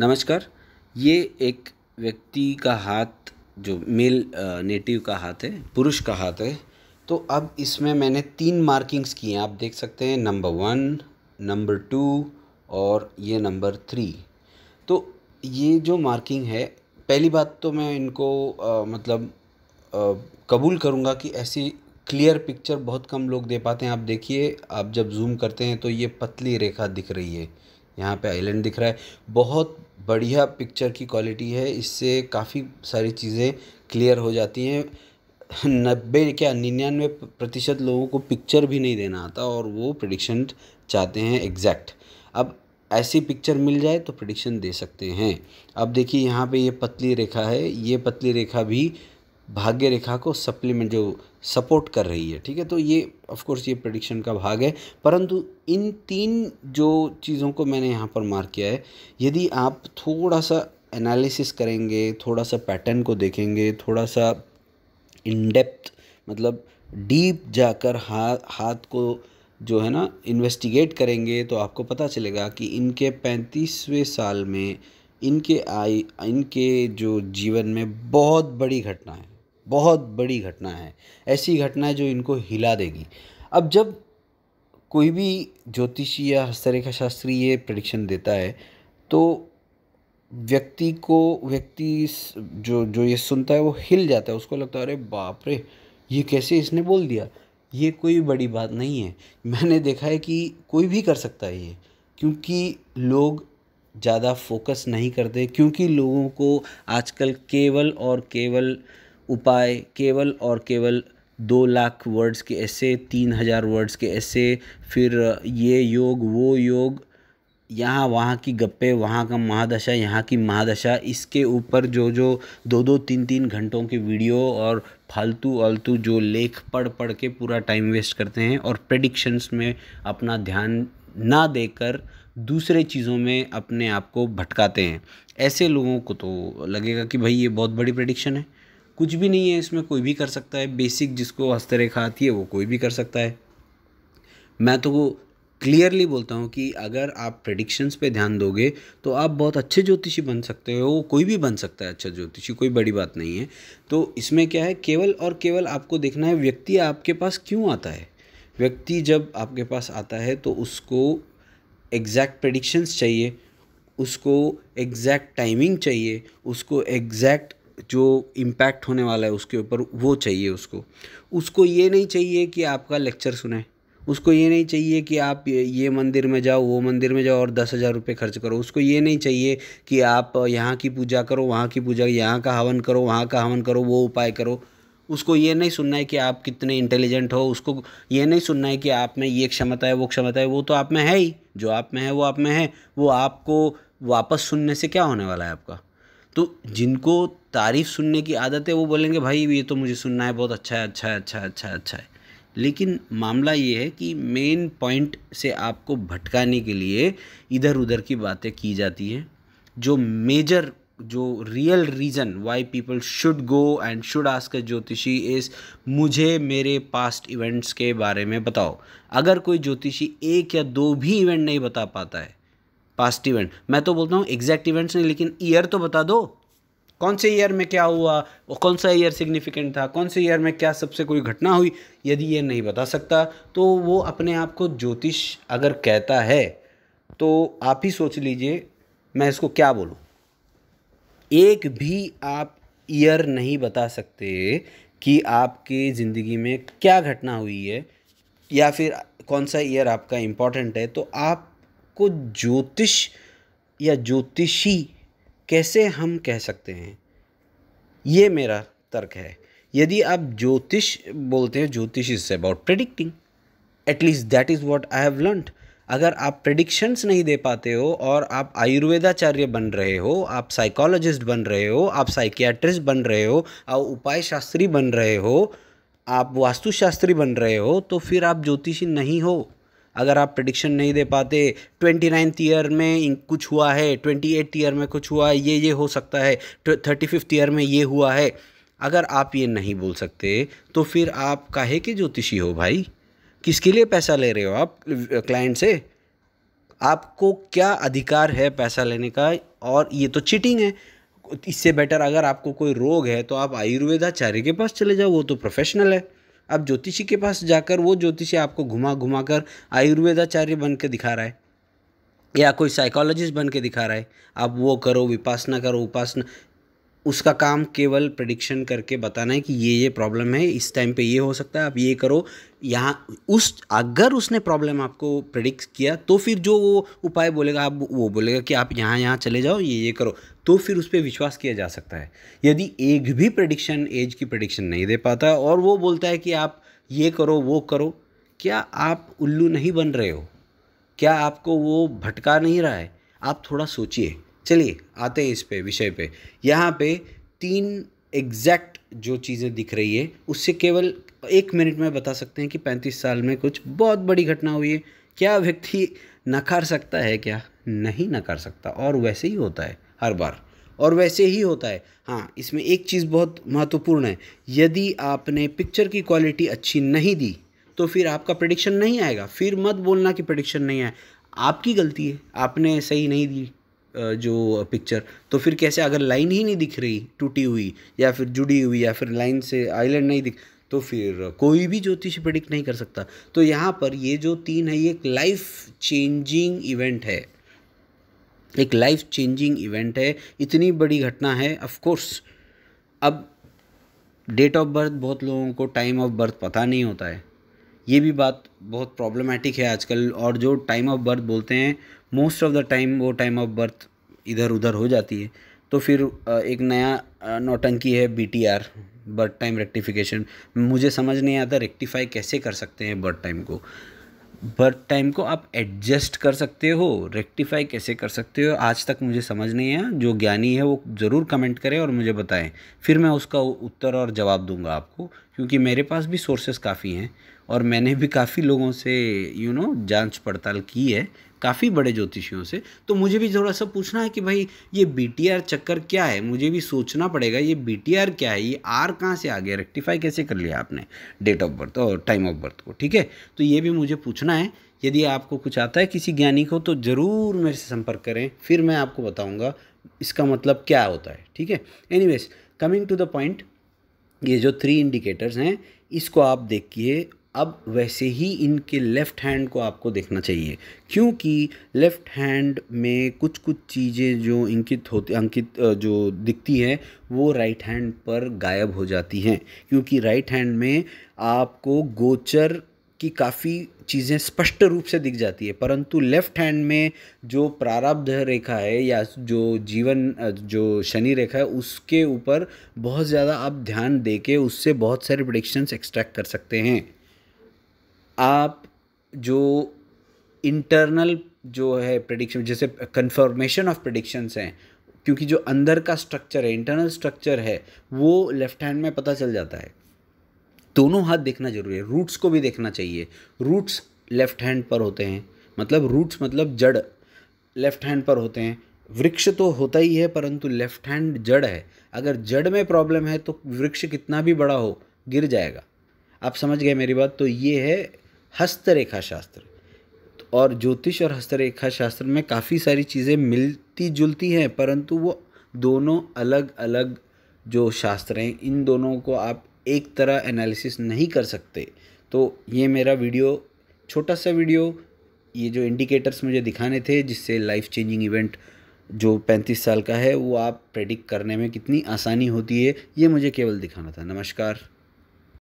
नमस्कार ये एक व्यक्ति का हाथ जो मेल नेटिव का हाथ है पुरुष का हाथ है तो अब इसमें मैंने तीन मार्किंग्स की हैं आप देख सकते हैं नंबर वन नंबर टू और ये नंबर थ्री तो ये जो मार्किंग है पहली बात तो मैं इनको आ, मतलब आ, कबूल करूँगा कि ऐसी क्लियर पिक्चर बहुत कम लोग दे पाते हैं आप देखिए आप जब जूम करते हैं तो ये पतली रेखा दिख रही है यहाँ पे आइलैंड दिख रहा है बहुत बढ़िया पिक्चर की क्वालिटी है इससे काफ़ी सारी चीज़ें क्लियर हो जाती हैं नब्बे क्या निन्यानवे प्रतिशत लोगों को पिक्चर भी नहीं देना आता और वो प्रडिक्शन चाहते हैं एग्जैक्ट अब ऐसी पिक्चर मिल जाए तो प्रडिक्शन दे सकते हैं अब देखिए यहाँ पे ये पतली रेखा है ये पतली रेखा भी भाग्य रेखा को सप्लीमेंट जो सपोर्ट कर रही है ठीक है तो ये ऑफ कोर्स ये प्रडिक्शन का भाग है परंतु इन तीन जो चीज़ों को मैंने यहाँ पर मार्क किया है यदि आप थोड़ा सा एनालिसिस करेंगे थोड़ा सा पैटर्न को देखेंगे थोड़ा सा इनडेप्थ मतलब डीप जाकर हाथ हाथ को जो है ना इन्वेस्टिगेट करेंगे तो आपको पता चलेगा कि इनके पैंतीसवें साल में इनके आई इनके जो जीवन में बहुत बड़ी घटना है बहुत बड़ी घटना है ऐसी घटना है जो इनको हिला देगी अब जब कोई भी ज्योतिषी या हस्तरेखा शास्त्री ये प्रडिक्शन देता है तो व्यक्ति को व्यक्ति जो जो ये सुनता है वो हिल जाता है उसको लगता है अरे बाप रे ये कैसे इसने बोल दिया ये कोई बड़ी बात नहीं है मैंने देखा है कि कोई भी कर सकता है ये क्योंकि लोग ज़्यादा फोकस नहीं करते क्योंकि लोगों को आजकल केवल और केवल उपाय केवल और केवल दो लाख वर्ड्स के ऐसे तीन हज़ार वर्ड्स के ऐसे फिर ये योग वो योग यहाँ वहाँ की गप्पे वहाँ का महादशा यहाँ की महादशा इसके ऊपर जो जो दो दो तीन तीन घंटों के वीडियो और फालतू वालतू जो लेख पढ़ पढ़ के पूरा टाइम वेस्ट करते हैं और प्रेडिक्शंस में अपना ध्यान ना देकर दूसरे चीज़ों में अपने आप को भटकाते हैं ऐसे लोगों को तो लगेगा कि भाई ये बहुत बड़ी प्रडिक्शन है कुछ भी नहीं है इसमें कोई भी कर सकता है बेसिक जिसको हस्तरेखा आती है वो कोई भी कर सकता है मैं तो वो क्लियरली बोलता हूँ कि अगर आप प्रडिक्शंस पे ध्यान दोगे तो आप बहुत अच्छे ज्योतिषी बन सकते हो वो कोई भी बन सकता है अच्छा ज्योतिषी कोई बड़ी बात नहीं है तो इसमें क्या है केवल और केवल आपको देखना है व्यक्ति आपके पास क्यों आता है व्यक्ति जब आपके पास आता है तो उसको एग्जैक्ट प्रडिक्शंस चाहिए उसको एग्जैक्ट टाइमिंग चाहिए उसको एग्जैक्ट जो इम्पैक्ट होने वाला है उसके ऊपर वो चाहिए उसको उसको ये नहीं चाहिए कि आपका लेक्चर सुने उसको ये नहीं चाहिए कि आप ये मंदिर में जाओ वो मंदिर में जाओ और दस हज़ार रुपये खर्च करो उसको ये नहीं चाहिए कि आप यहाँ की पूजा करो वहाँ की पूजा यहाँ का हवन करो वहाँ का हवन करो वो उपाय करो उसको ये नहीं सुनना है कि आप कितने इंटेलिजेंट हो उसको ये नहीं सुनना है कि आप में ये क्षमता है वो क्षमता है वो तो आप में है ही जो आप में है वो आप में है वो आपको वापस सुनने से क्या होने वाला है आपका तो जिनको तारीफ़ सुनने की आदत है वो बोलेंगे भाई ये तो मुझे सुनना है बहुत अच्छा है अच्छा है अच्छा है अच्छा है अच्छा है लेकिन मामला ये है कि मेन पॉइंट से आपको भटकाने के लिए इधर उधर की बातें की जाती हैं जो मेजर जो real reason why people should go and should ask jyotishi इस मुझे मेरे पास्ट इवेंट्स के बारे में बताओ अगर कोई ज्योतिषी एक या दो भी इवेंट नहीं बता पाता है पास्ट इवेंट मैं तो बोलता हूँ एग्जैक्ट इवेंट्स नहीं लेकिन ईयर तो बता दो कौन से ईयर में क्या हुआ कौन सा ईयर सिग्निफिकेंट था कौन से ईयर में क्या सबसे कोई घटना हुई यदि ये नहीं बता सकता तो वो अपने आप को ज्योतिष अगर कहता है तो आप ही सोच लीजिए मैं इसको क्या बोलूँ एक भी आप ईयर नहीं बता सकते कि आपके ज़िंदगी में क्या घटना हुई है या फिर कौन सा ईयर आपका इम्पॉर्टेंट है तो आप को ज्योतिष या ज्योतिषी कैसे हम कह सकते हैं ये मेरा तर्क है यदि आप ज्योतिष बोलते हैं jyotish is about predicting at least that is what I have learned अगर आप प्रडिक्शंस नहीं दे पाते हो और आप आयुर्वेदाचार्य बन रहे हो आप साइकोलॉजिस्ट बन रहे हो आप साइकियाट्रिस्ट बन रहे हो आप उपाय शास्त्री बन रहे हो आप वास्तुशास्त्री बन रहे हो तो फिर आप ज्योतिषी नहीं हो अगर आप प्रडिक्शन नहीं दे पाते ट्वेंटी नाइन्थ ईयर में कुछ हुआ है ट्वेंटी एट ईयर में कुछ हुआ है ये ये हो सकता है थर्टी फिफ्थ ईयर में ये हुआ है अगर आप ये नहीं बोल सकते तो फिर आप काहे के ज्योतिषी हो भाई किसके लिए पैसा ले रहे हो आप क्लाइंट से आपको क्या अधिकार है पैसा लेने का और ये तो चीटिंग है इससे बेटर अगर आपको कोई रोग है तो आप आयुर्वेदाचार्य के पास चले जाओ वो तो प्रोफेशनल है अब ज्योतिषी के पास जाकर वो ज्योतिषी आपको घुमा घुमा कर आयुर्वेदाचार्य बन के दिखा रहा है या कोई साइकोलॉजिस्ट बन के दिखा रहा है आप वो करो विपासना करो उपासना उसका काम केवल प्रडिक्शन करके बताना है कि ये ये प्रॉब्लम है इस टाइम पे ये हो सकता है आप ये करो यहाँ उस अगर उसने प्रॉब्लम आपको प्रडिक्ट किया तो फिर जो वो उपाय बोलेगा आप वो बोलेगा कि आप यहाँ यहाँ चले जाओ ये ये करो तो फिर उस पर विश्वास किया जा सकता है यदि एक भी प्रडिक्शन एज की प्रडिक्शन नहीं दे पाता और वो बोलता है कि आप ये करो वो करो क्या आप उल्लू नहीं बन रहे हो क्या आपको वो भटका नहीं रहा है आप थोड़ा सोचिए चलिए आते हैं इस पे विषय पे यहाँ पे तीन एग्जैक्ट जो चीज़ें दिख रही है उससे केवल एक मिनट में बता सकते हैं कि पैंतीस साल में कुछ बहुत बड़ी घटना हुई है क्या व्यक्ति नकार सकता है क्या नहीं नकार सकता और वैसे ही होता है हर बार और वैसे ही होता है हाँ इसमें एक चीज़ बहुत महत्वपूर्ण है यदि आपने पिक्चर की क्वालिटी अच्छी नहीं दी तो फिर आपका प्रडिक्शन नहीं आएगा फिर मत बोलना कि प्रडिक्शन नहीं आए आपकी गलती है आपने सही नहीं दी जो पिक्चर तो फिर कैसे अगर लाइन ही नहीं दिख रही टूटी हुई या फिर जुड़ी हुई या फिर लाइन से आइलैंड नहीं दिख तो फिर कोई भी ज्योतिष प्रेडिक्ट नहीं कर सकता तो यहाँ पर ये जो तीन है ये एक लाइफ चेंजिंग इवेंट है एक लाइफ चेंजिंग इवेंट है इतनी बड़ी घटना है ऑफकोर्स अब डेट ऑफ बर्थ बहुत लोगों को टाइम ऑफ बर्थ पता नहीं होता है ये भी बात बहुत प्रॉब्लमेटिक है आजकल और जो टाइम ऑफ बर्थ बोलते हैं मोस्ट ऑफ़ द टाइम वो टाइम ऑफ बर्थ इधर उधर हो जाती है तो फिर एक नया नौटंकी है B T R birth time rectification मुझे समझ नहीं आता रेक्टिफाई कैसे कर सकते हैं बर्थ टाइम को बर्थ टाइम को आप एडजस्ट कर सकते हो रेक्टिफाई कैसे कर सकते हो आज तक मुझे समझ नहीं आया जो ज्ञानी है वो ज़रूर कमेंट करें और मुझे बताएं फिर मैं उसका उत्तर और जवाब दूंगा आपको क्योंकि मेरे पास भी सोर्सेस काफ़ी हैं और मैंने भी काफ़ी लोगों से यू नो जांच पड़ताल की है काफ़ी बड़े ज्योतिषियों से तो मुझे भी थोड़ा सा पूछना है कि भाई ये बी चक्कर क्या है मुझे भी सोचना पड़ेगा ये बी क्या है ये आर कहाँ से आ गया रेक्टिफाई कैसे कर लिया आपने डेट ऑफ बर्थ और टाइम ऑफ बर्थ को ठीक है तो ये भी मुझे पूछना है यदि आपको कुछ आता है किसी ज्ञानी को तो ज़रूर मेरे से संपर्क करें फिर मैं आपको बताऊँगा इसका मतलब क्या होता है ठीक है any coming to the point ये जो थ्री इंडिकेटर्स हैं इसको आप देखिए अब वैसे ही इनके लेफ़्ट हैंड को आपको देखना चाहिए क्योंकि लेफ़्ट हैंड में कुछ कुछ चीज़ें जो इंकित होती अंकित जो दिखती हैं वो राइट हैंड पर गायब हो जाती हैं क्योंकि राइट हैंड में आपको गोचर की काफ़ी चीज़ें स्पष्ट रूप से दिख जाती है परंतु लेफ्ट हैंड में जो प्रारब्ध रेखा है या जो जीवन जो शनि रेखा है उसके ऊपर बहुत ज़्यादा आप ध्यान दे के उससे बहुत सारे प्रडिक्शंस एक्सट्रैक्ट कर सकते हैं आप जो इंटरनल जो है प्रडिक्शन जैसे कन्फर्मेशन ऑफ प्रडिक्शंस हैं क्योंकि जो अंदर का स्ट्रक्चर है इंटरनल स्ट्रक्चर है वो लेफ्ट हैंड में पता चल जाता है दोनों हाथ देखना जरूरी है रूट्स को भी देखना चाहिए रूट्स लेफ्ट हैंड पर होते हैं मतलब रूट्स मतलब जड़ लेफ्ट हैंड पर होते हैं वृक्ष तो होता ही है परंतु लेफ्ट हैंड जड़ है अगर जड़ में प्रॉब्लम है तो वृक्ष कितना भी बड़ा हो गिर जाएगा आप समझ गए मेरी बात तो ये है हस्तरेखा शास्त्र और ज्योतिष और हस्तरेखा शास्त्र में काफ़ी सारी चीज़ें मिलती जुलती हैं परंतु वो दोनों अलग अलग जो शास्त्र हैं इन दोनों को आप एक तरह एनालिसिस नहीं कर सकते तो ये मेरा वीडियो छोटा सा वीडियो ये जो इंडिकेटर्स मुझे दिखाने थे जिससे लाइफ चेंजिंग इवेंट जो पैंतीस साल का है वो आप प्रेडिक्ट करने में कितनी आसानी होती है ये मुझे केवल दिखाना था नमस्कार